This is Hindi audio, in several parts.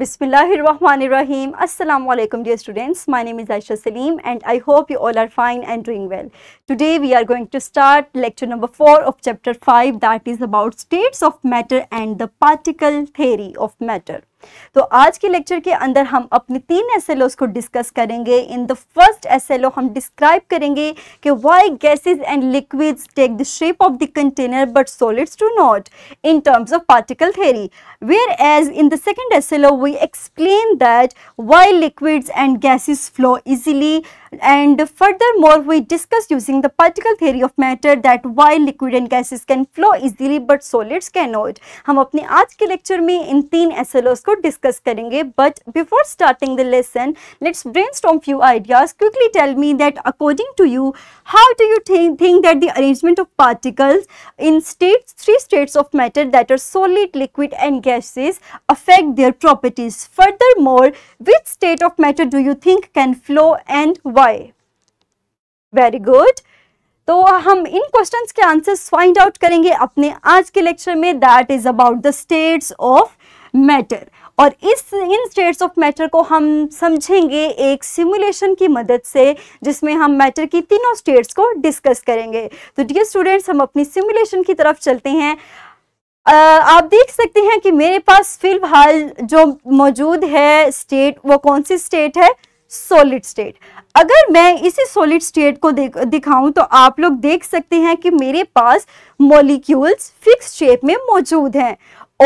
Bismillahirrahmanirrahim. Assalamu alaikum dear students. My name is Aisha Salim and I hope you all are fine and doing well. Today we are going to start lecture number 4 of chapter 5 that is about states of matter and the particle theory of matter. तो आज के लेक्चर के अंदर हम अपने तीन एस एल को डिस्कस करेंगे in the first S L हम डिस्क्राइब करेंगे कि why gases and liquids take the shape of the container but solids do not in terms of particle theory whereas in the second S L we explain that why liquids and gases flow easily and furthermore we discussed using the particle theory of matter that why liquid and gases can flow easily but solids cannot हम अपने आज के लेक्चर में इन तीन एसएलओस को डिस्कस करेंगे the lesson let's brainstorm let's few ideas. Quickly tell me that according to you, how do you think that the arrangement of particles in states three states of matter that are solid liquid and gases affect their properties furthermore which state of matter do you think can flow and why boy very good तो हम इन क्वेश्चंस के आंसर्स फाइंड आउट करेंगे अपने आज के लेक्चर में that is about the states of matter और इस इन स्टेट्स ऑफ मैटर को हम समझेंगे एक सिमुलेशन की मदद से जिसमें हम मैटर की तीनों स्टेट्स को डिस्कस करेंगे तो डियर स्टूडेंट्स हम अपनी सिमुलेशन की तरफ चलते हैं Uh, आप देख सकते हैं कि मेरे पास फिलहाल जो मौजूद है स्टेट वो कौन सी स्टेट है सॉलिड स्टेट अगर मैं इसी सॉलिड स्टेट को दिखाऊं तो आप लोग देख सकते हैं कि मेरे पास मॉलिक्यूल्स फिक्स शेप में मौजूद हैं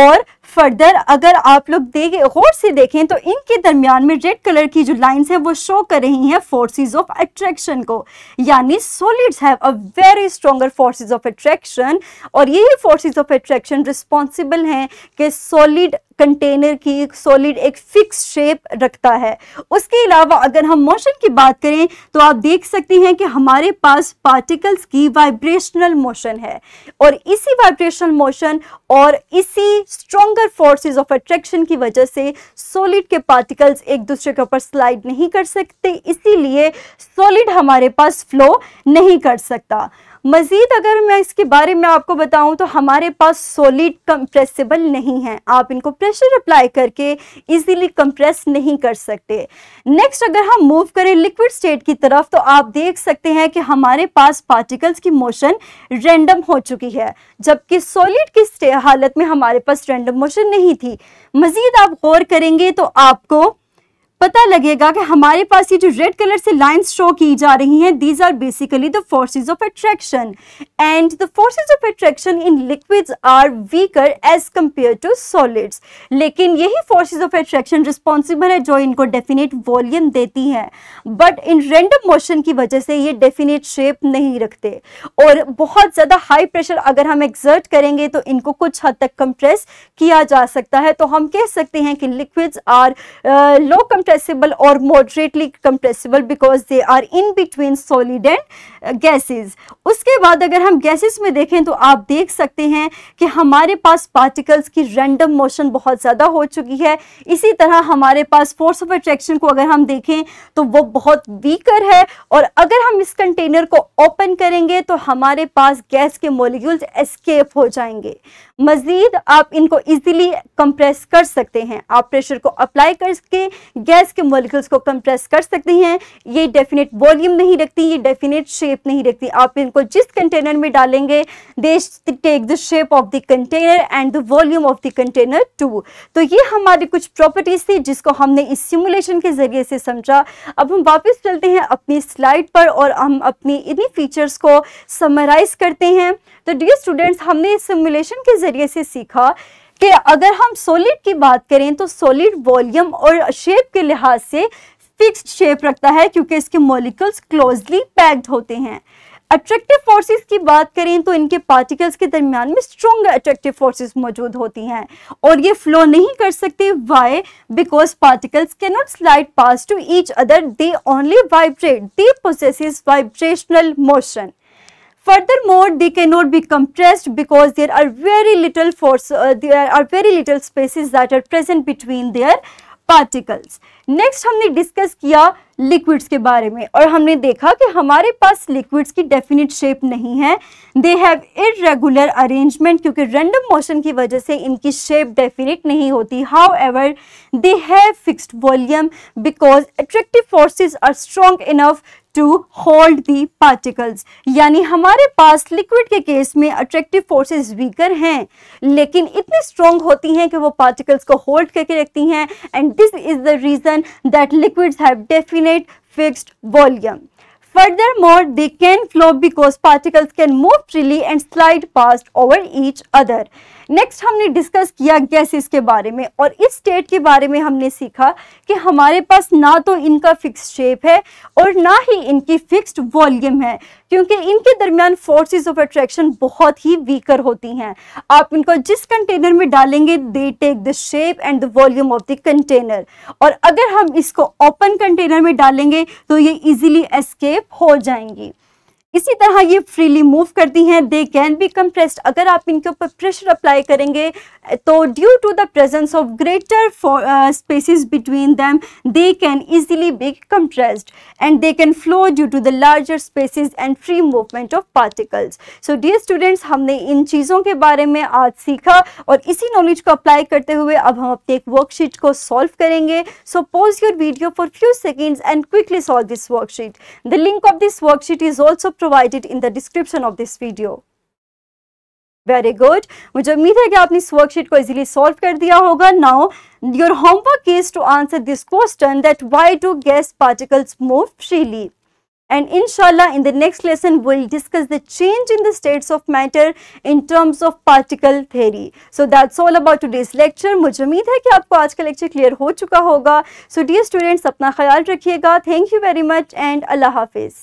और फर्दर अगर आप लोग देखें गौर से देखें तो इनके दरमियान में रेड कलर की जो लाइंस हैं वो शो कर रही हैं फोर्सेस ऑफ अट्रैक्शन को यानी solids have a very stronger forces of attraction और यही फोर्सेस ऑफ अट्रैक्शन रिस्पॉन्सिबल हैं कि सॉलिड कंटेनर की सॉलिड एक फिक्स शेप रखता है उसके अलावा अगर हम मोशन की बात करें तो आप देख सकते हैं कि हमारे पास पार्टिकल्स की वाइब्रेशनल मोशन है और इसी वाइब्रेशनल मोशन और इसी स्ट्रॉगर फोर्सेज ऑफ अट्रैक्शन की वजह से सॉलिड के पार्टिकल्स एक दूसरे के ऊपर स्लाइड नहीं कर सकते इसीलिए सॉलिड हमारे पास फ्लो नहीं कर सकता मज़ीद अगर मैं इसके बारे में आपको बताऊं तो हमारे पास सॉलिड कंप्रेसिबल नहीं है आप इनको प्रेशर अप्लाई करके इजीली कंप्रेस नहीं कर सकते नेक्स्ट अगर हम मूव करें लिक्विड स्टेट की तरफ तो आप देख सकते हैं कि हमारे पास पार्टिकल्स की मोशन रेंडम हो चुकी है जबकि सॉलिड की हालत में हमारे पास रेंडम मोशन नहीं थी मज़ीद आप गौर करेंगे तो आपको पता लगेगा कि हमारे पास ये जो रेड कलर से लाइंस शो की जा रही हैं these are basically the forces of attraction and the forces of attraction in liquids are weaker as compared to solids लेकिन यही फोर्सेज ऑफ अट्रैक्शन रिस्पॉन्सिबल है जो इनको डेफिनेट वॉल्यूम देती हैं बट इन रेंडम मोशन की वजह से ये डेफिनेट शेप नहीं रखते और बहुत ज़्यादा हाई प्रेशर अगर हम एग्जर्ट करेंगे तो इनको कुछ हद तक कंप्रेस किया जा सकता है तो हम कह सकते हैं कि liquids are low compress compressible or moderately compressible because they are in between solid and uh, gases. उसके बाद अगर हम gases में देखें तो आप देख सकते हैं कि हमारे पास particles की random motion बहुत ज़्यादा हो चुकी है इसी तरह हमारे पास force of attraction को अगर हम देखें तो वो बहुत weaker है और अगर हम इस कंटेनर को ओपन करेंगे तो हमारे पास गैस के मोलिक्यूल्स एस्केप हो जाएंगे मज़ीद आप इनको इजीली कंप्रेस कर सकते हैं आप प्रेशर को अप्लाई करके गैस गैस के मोलिकल्स को कंप्रेस कर सकते हैं ये डेफिनेट वॉल्यूम नहीं रखती ये डेफिनेट शेप नहीं रखती आप इनको जिस कंटेनर में डालेंगे they take the shape of the container and the volume of the container too तो ये हमारी कुछ प्रॉपर्टीज थी जिसको हमने इस सिमुलेशन के ज़रिए से समझा अब हम वापस चलते हैं अपनी स्लाइड पर और हम अपनी इन्हीं फीचर्स को समराइज करते हैं तो डियर स्टूडेंट्स हमने इस सिमुलेशन के ज़रिए से सीखा कि अगर हम सॉलिड की बात करें तो सॉलिड वॉल्यूम और शेप के लिहाज से फिक्स्ड शेप रखता है क्योंकि इसके मोलिकल्स क्लोजली पैक्ड होते हैं अट्रैक्टिव फोर्सेस की बात करें तो इनके पार्टिकल्स के दरमियान में स्ट्रॉन्ग अट्रैक्टिव फोर्सेस मौजूद होती हैं और ये फ्लो नहीं कर सकते वाई बिकॉज पार्टिकल्स के not slide past to each other they only vibrate they possess vibrational motion Furthermore, they cannot be compressed because there are very little force, uh, there are very little spaces that are present between their particles. Next हमने discuss किया लिक्विड्स के बारे में और हमने देखा कि हमारे पास लिक्विड्स की डेफिनेट शेप नहीं है दे हैव इरेगुलर अरेंजमेंट क्योंकि रैंडम मोशन की वजह से इनकी शेप डेफिनेट नहीं होती however they have fixed volume because attractive forces are strong enough to hold the particles यानी हमारे पास लिक्विड के केस में अट्रैक्टिव फोर्सेस वीकर हैं लेकिन इतनी स्ट्रॉन्ग होती हैं कि वो पार्टिकल्स को होल्ड करके रखती हैं and this is the reason that liquids have definite coordinate fixed volume. Furthermore, they can flow because particles can move freely and slide past over each other. Next हमने डिस्कस किया गैसेस के बारे में और इस स्टेट के बारे में हमने सीखा कि हमारे पास ना तो इनका फिक्स शेप है और ना ही इनकी फिक्स्ड वॉल्यूम है क्योंकि इनके दरमियान फोर्सेस ऑफ अट्रैक्शन बहुत ही वीकर होती हैं आप इनको जिस कंटेनर में डालेंगे they take the shape and the volume of the container और अगर हम इसको ओपन कंटेनर में डालेंगे तो ये इजीली एस्केप हो जाएंगी इसी तरह ये फ्रीली मूव करती हैं दे कैन बी कंप्रेस्ड अगर आप इनके ऊपर प्रेशर अप्लाई करेंगे तो due to the presence of greater spaces between them they can easily be compressed and they can flow due to the larger spaces and free movement of particles so dear students हमने इन चीज़ों के बारे में आज सीखा और इसी नॉलेज को अप्लाई करते हुए अब हम अपने एक वर्कशीट को सॉल्व करेंगे so pause your video for few seconds and quickly solve this worksheet the link of this worksheet is also provided in the description of this video. Very good. मुझे उम्मीद है कि आपने इस वर्कशीट को इजीली सॉल्व कर दिया होगा now your homework is to answer this question that why do gas and inshallah in the next lesson we'll discuss the change in the states of matter in terms of particle theory so that's all about today's lecture mujhe umeed hai ki aapko aaj ka lecture clear ho chuka so dear students apna khayal thank you very much and allah hafiz